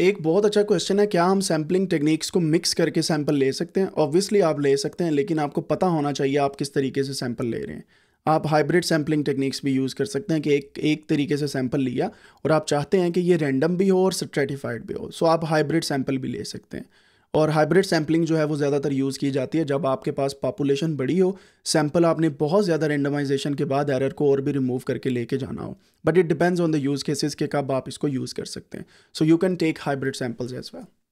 एक बहुत अच्छा क्वेश्चन है क्या हम सैम्पलिंग टेक्निक्स को मिक्स करके सैंपल ले सकते हैं ऑब्वियसली आप ले सकते हैं लेकिन आपको पता होना चाहिए आप किस तरीके से सैंपल ले रहे हैं आप हाइब्रिड सैम्पलिंग टेक्निक्स भी यूज़ कर सकते हैं कि एक एक तरीके से सैंपल लिया और आप चाहते हैं कि ये रैंडम भी हो और स्ट्रेटिफाइड भी हो सो आप हाइब्रिड सैंपल भी ले सकते हैं और हाइब्रिड सैम्पलिंग जो है वो ज़्यादातर यूज़ की जाती है जब आपके पास पॉपुलेशन बड़ी हो सैम्पल आपने बहुत ज़्यादा रेंडमाइजेशन के बाद एरर को और भी रिमूव करके लेके जाना हो but it depends on the use cases के कब आप इसको यूज़ कर सकते हैं so you can take hybrid samples as well